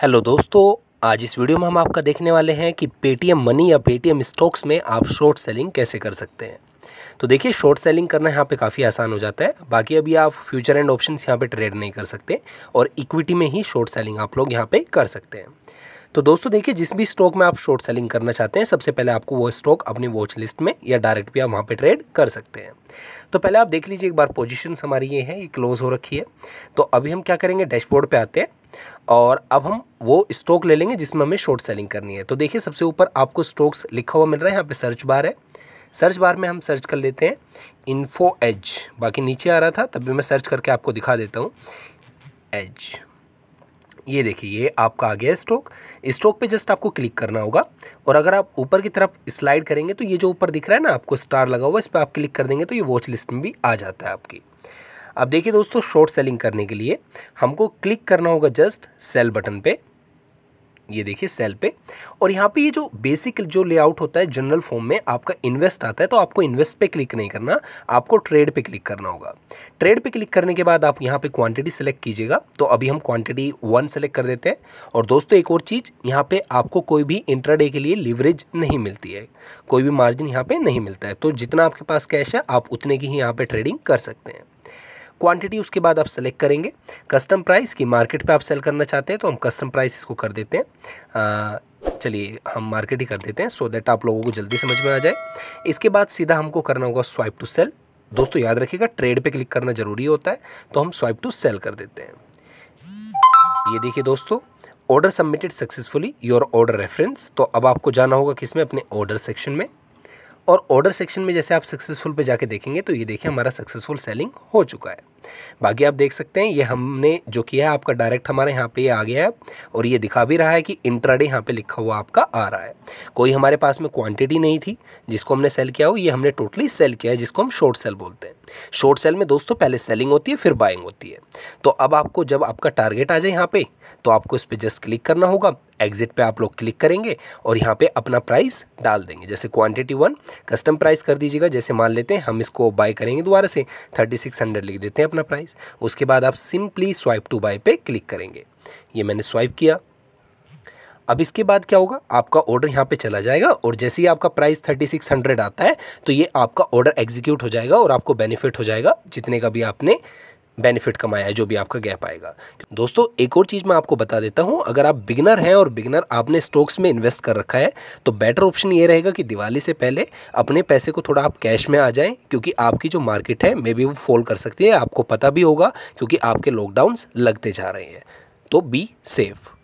hello दोस्तों आज इस वीडियो में हम आपका देखने वाले हैं कि पेटीएम मनी या पेटीएम स्टॉक्स में आप शॉर्ट सेलिंग कैसे कर सकते हैं तो देखिए शॉर्ट सेलिंग करना यहाँ पे काफ़ी आसान हो जाता है बाकी अभी आप फ्यूचर एंड ऑप्शंस यहाँ पे ट्रेड नहीं कर सकते और इक्विटी में ही शॉर्ट सेलिंग आप लोग यहाँ पर कर सकते हैं तो दोस्तों देखिए जिस भी स्टॉक में आप शॉर्ट सेलिंग करना चाहते हैं सबसे पहले आपको वो स्टॉक अपनी वॉच लिस्ट में या डायरेक्ट भी आप वहाँ पे ट्रेड कर सकते हैं तो पहले आप देख लीजिए एक बार पोजिशन हमारी ये है ये क्लोज़ हो रखी है तो अभी हम क्या करेंगे डैशबोर्ड पे आते हैं और अब हम वो स्ट्रोक ले लेंगे जिसमें हमें शॉर्ट सेलिंग करनी है तो देखिए सबसे ऊपर आपको स्ट्रोक्स लिखा हुआ मिल रहा है यहाँ पे सर्च बार है सर्च बार में हम सर्च कर लेते हैं इन्फो एज बाकी नीचे आ रहा था तब भी मैं सर्च करके आपको दिखा देता हूँ एज ये देखिए ये आपका आ गया स्ट्रोक स्ट्रोक पे जस्ट आपको क्लिक करना होगा और अगर आप ऊपर की तरफ स्लाइड करेंगे तो ये जो ऊपर दिख रहा है ना आपको स्टार लगा हुआ इस पर आप क्लिक कर देंगे तो ये वॉच लिस्ट में भी आ जाता है आपकी अब देखिए दोस्तों शॉर्ट सेलिंग करने के लिए हमको क्लिक करना होगा जस्ट सेल बटन पे ये देखिए सेल पे और यहाँ पे ये जो बेसिक जो लेआउट होता है जनरल फॉर्म में आपका इन्वेस्ट आता है तो आपको इन्वेस्ट पे क्लिक नहीं करना आपको ट्रेड पे क्लिक करना होगा ट्रेड पे क्लिक करने के बाद आप यहाँ पे क्वांटिटी सेलेक्ट कीजिएगा तो अभी हम क्वांटिटी वन सेलेक्ट कर देते हैं और दोस्तों एक और चीज़ यहाँ पे आपको कोई भी इंट्राडे के लिए लिवरेज नहीं मिलती है कोई भी मार्जिन यहाँ पर नहीं मिलता है तो जितना आपके पास कैश है आप उतने की ही यहाँ पर ट्रेडिंग कर सकते हैं क्वांटिटी उसके बाद आप सेलेक्ट करेंगे कस्टम प्राइस की मार्केट पे आप सेल करना चाहते हैं तो हम कस्टम प्राइस इसको कर देते हैं चलिए हम मार्केट ही कर देते हैं सो so आप लोगों को जल्दी समझ में आ जाए इसके बाद सीधा हमको करना होगा स्वाइप टू सेल दोस्तों याद रखिएगा ट्रेड पर क्लिक करना ज़रूरी होता है तो हम स्वाइप टू सेल कर देते हैं ये देखिए दोस्तों order submitted successfully your order reference तो अब आपको जाना होगा किसमें अपने ऑर्डर सेक्शन में और ऑर्डर सेक्शन में जैसे आप सक्सेसफुल पे जाके देखेंगे तो ये देखिए हमारा सक्सेसफुल सेलिंग हो चुका है बाकी आप देख सकते हैं ये हमने जो किया है आपका डायरेक्ट हमारे यहाँ पे आ गया है और ये दिखा भी रहा है कि इंट्राडे यहाँ पे लिखा हुआ आपका आ रहा है कोई हमारे पास में क्वांटिटी नहीं थी जिसको हमने सेल किया हो ये हमने टोटली सेल किया है जिसको हम शॉर्ट सेल बोलते हैं शॉर्ट सेल में दोस्तों पहले सेलिंग होती है फिर बाइंग होती है तो अब आपको जब आपका टारगेट आ जाए यहाँ पर तो आपको इस पर जस्ट क्लिक करना होगा एग्जिट पर आप लोग क्लिक करेंगे और यहाँ पर अपना प्राइस डाल देंगे जैसे क्वान्टिटी वन कस्टम प्राइस कर दीजिएगा जैसे मान लेते हैं हम इसको बाय करेंगे दोबारा से थर्टी सिक्स हंड्रेड लिख देते हैं अपना प्राइस उसके बाद आप सिंपली स्वाइप टू बाय पे क्लिक करेंगे ये मैंने स्वाइप किया अब इसके बाद क्या होगा आपका ऑर्डर यहाँ पे चला जाएगा और जैसे ही आपका प्राइस थर्टी सिक्स हंड्रेड आता है तो ये आपका ऑर्डर एग्जीक्यूट हो जाएगा और आपको बेनिफिट हो जाएगा जितने का भी आपने बेनिफिट कमाया है जो भी आपका गैप आएगा दोस्तों एक और चीज़ मैं आपको बता देता हूँ अगर आप बिगनर हैं और बिगनर आपने स्टॉक्स में इन्वेस्ट कर रखा है तो बेटर ऑप्शन ये रहेगा कि दिवाली से पहले अपने पैसे को थोड़ा आप कैश में आ जाएँ क्योंकि आपकी जो मार्केट है मे बी वो फॉल कर सकती है आपको पता भी होगा क्योंकि आपके लॉकडाउन लगते जा रहे हैं तो बी सेफ़